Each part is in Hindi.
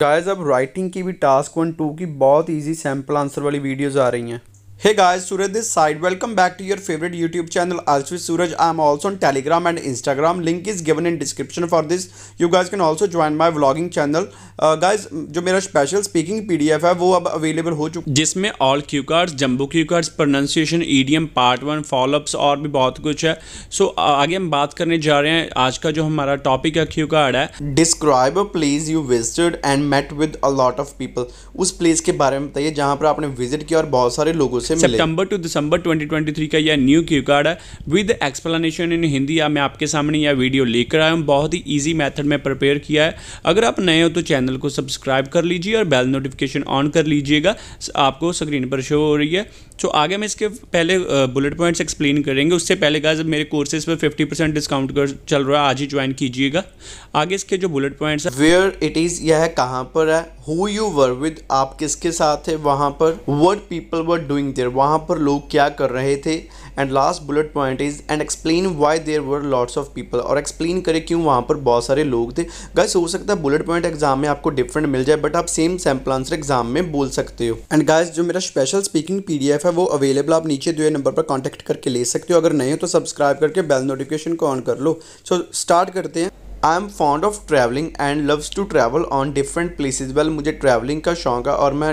गाइस अब राइटिंग की भी टास्क वन टू की बहुत इजी सैम्पल आंसर वाली वीडियोस आ रही हैं hey guys Suraj this side welcome back to your favourite YouTube channel Alswi Suraj. I am also on Telegram and Instagram. Link is given in description for this. You guys can also join my vlogging channel. Uh, जो मेरा स्पेशल स्पीकिंग पीडीएफ है वो अब अवेलेबल हो चुका जिसमें all cue cards jumbo cue cards pronunciation EDM part one followups और भी बहुत कुछ है सो so, आगे हम बात करने जा रहे हैं आज का जो हमारा टॉपिक है क्यू कार्ड है describe a place you visited and met with a lot of people उस प्लेस के बारे में बताइए जहाँ पर आपने विजिट किया और बहुत सारे लोगों से से सितंबर टू दिसंबर 2023 का यह न्यू क्यू कार्ड है विद एक्सप्लेनेशन इन हिंदी या मैं आपके सामने यह वीडियो लेकर आया हूँ बहुत ही ईजी मैथड में प्रिपेयर किया है अगर आप नए हो तो चैनल को सब्सक्राइब कर लीजिए और बेल नोटिफिकेशन ऑन कर लीजिएगा आपको स्क्रीन पर शो हो रही है तो आगे मैं इसके पहले बुलेट पॉइंट्स एक्सप्लेन करेंगे उससे पहले जब मेरे कोर्सेज पर फिफ्टी परसेंट डिस्काउंट कर चल रहा है आज ही ज्वाइन कीजिएगा आगे इसके जो bullet points where it is यह कहाँ पर है हु यू वर विद आप किसके साथ है वहाँ पर what people were doing they there वहाँ पर लोग क्या कर रहे थे and last bullet point is and explain why there were lots of people और एक्सप्लेन करें क्यों वहाँ पर बहुत सारे लोग थे गाइस हो सकता है बुलेट पॉइंट एग्जाम में आपको डिफरेंट मिल जाए बट आप सेम सैम्पल आंसर एग्जाम में बोल सकते हो एंड गाइस जो मेरा स्पेशल स्पीकिंग पी है वो अवेलेबल आप नीचे दिए नंबर पर कॉन्टैक्ट करके ले सकते हो अगर नहीं हो तो सब्सक्राइब करके बेल नोटिफिकेशन को ऑन कर लो सो so, स्टार्ट करते हैं I am fond of travelling and loves to travel on different places well मुझे ट्रैवलिंग का शौक है और मैं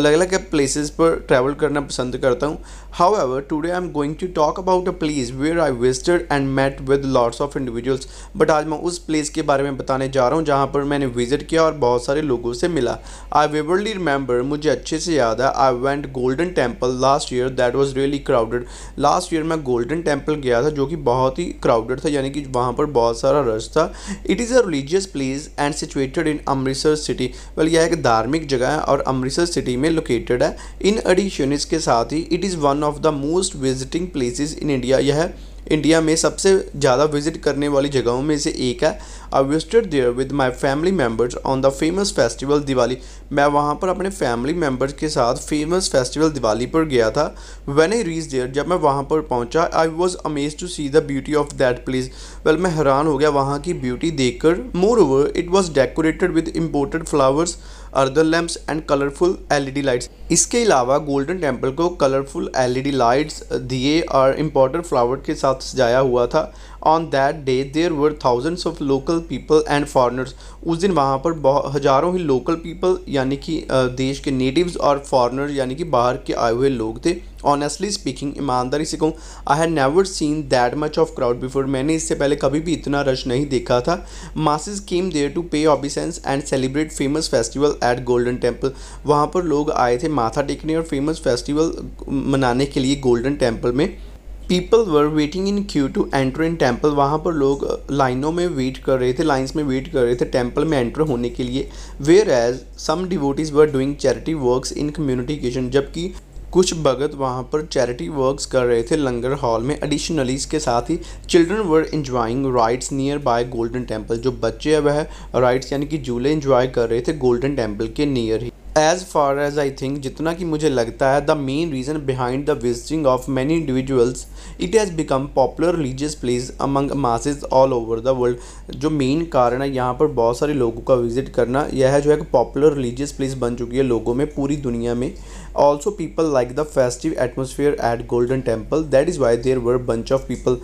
अलग अलग प्लेसेज पर ट्रैवल करना पसंद करता हूँ however today I am going to talk about a place where I visited and met with lots of individuals but आज मैं उस प्लेस के बारे में बताने जा रहा हूँ जहाँ पर मैंने विजिट किया और बहुत सारे लोगों से मिला आई विवरली रिमेंबर मुझे अच्छे से याद है I went golden temple last year that was really crowded last year मैं गोल्डन टेम्पल गया था जो कि बहुत ही क्राउडेड था यानी कि वहाँ पर बहुत सारा रश था it is a religious place and situated in Amritsar city well यह एक धार्मिक जगह है और अमृतसर सिटी में लोकेटेड है इन एडिशन इसके साथ ही it is one of the most visiting places in India यह इंडिया में सबसे ज़्यादा विजिट करने वाली जगहों में से एक है I visited there with my family members on the famous festival Diwali मैं वहाँ पर अपने फैमिली मेंबर्स के साथ फेमस फेस्टिवल दिवाली पर गया था व्हेन आई रीच देयर जब मैं वहाँ पर पहुँचा I was amaze to see the beauty of that place well मैं हैरान हो गया वहाँ की ब्यूटी देखकर moreover it was decorated with imported flowers other lamps and colourful LED lights इसके अलावा गोल्डन टेम्पल को कलरफुल एलईडी लाइट्स दिए और इम्पोर्टेड फ्लावर के साथ सजाया हुआ था on that day there were thousands of local people and foreigners उस दिन वहाँ पर हज़ारों ही लोकल पीपल यानी कि देश के नेटिव्स और फॉरनर यानी कि बाहर के आए हुए लोग थे ऑनेस्टली स्पीकिंग ईमानदारी से कहूँ I have never seen that much of crowd before मैंने इससे पहले कभी भी इतना रश नहीं देखा था masses came there to pay obeisance and celebrate famous festival at golden temple वहाँ पर लोग आए थे माथा टेकने और फेमस फेस्टिवल मनाने के लिए गोल्डन टेम्पल में people were waiting in queue to enter in temple वहाँ पर लोग लाइनों में वेट कर रहे थे लाइन्स में वेट कर रहे थे टेम्पल में एंटर होने के लिए whereas some devotees were doing charity work in community kitchen जबकि कुछ भगत वहाँ पर चैरिटी वर्क्स कर रहे थे लंगर हॉल में अडिशनली इसके साथ ही children were enjoying rides nearby golden temple जो बच्चे हैं वह राइड्स यानी कि झूले इंजॉय कर रहे थे गोल्डन टेम्पल के नियर ही as far as I think जितना कि मुझे लगता है the main reason behind the visiting of many individuals it has become popular religious place among masses all over the world जो मेन कारण है यहाँ पर बहुत सारे लोगों का विज़िट करना यह जो है पॉपुलर रिलीजियस प्लेस बन चुकी है लोगों में पूरी दुनिया में also people like the festive atmosphere at golden temple that is why there were bunch of people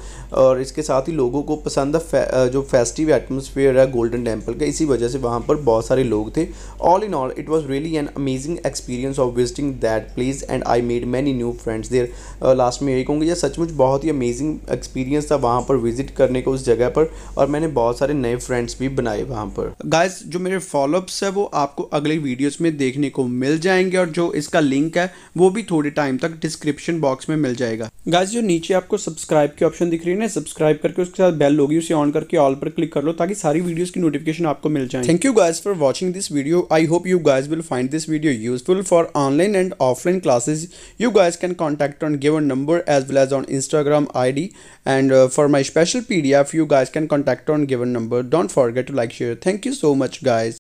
और इसके साथ ही लोगों को पसंद जो फेस्टिव एटमोसफियर है गोल्डन टेम्पल का इसी वजह से वहाँ पर बहुत सारे लोग थे all in all it was really an amazing experience of visiting that place and I made many new friends there लास्ट में यही कहूँगी यह सचमुच बहुत ही अमेजिंग एक्सपीरियंस था वहाँ पर विजिट करने का उस जगह पर और मैंने बहुत सारे नए फ्रेंड्स भी बनाए वहाँ पर गाइज जो मेरे फॉलोअप्स है वो आपको अगले वीडियोज़ में देखने को मिल जाएंगे और जो इसका लिंक लिंक है वो भी थोड़े टाइम तक डिस्क्रिप्शन बॉक्स में मिल जाएगा गाइज जो नीचे आपको सब्सक्राइब की ऑप्शन दिख रही है ना सब्सक्राइब करके उसके साथ बेल होगी उसे ऑन करके ऑल पर क्लिक कर लो ताकि सारी वीडियो की नोटिफिकेशन आपको मिल जाए thank you guys for watching this video I hope you guys will find this video useful for online and offline classes you guys can contact on given number as well as on Instagram I D for my special P D F you guys can contact on given number don't forget to like share thank you so much guys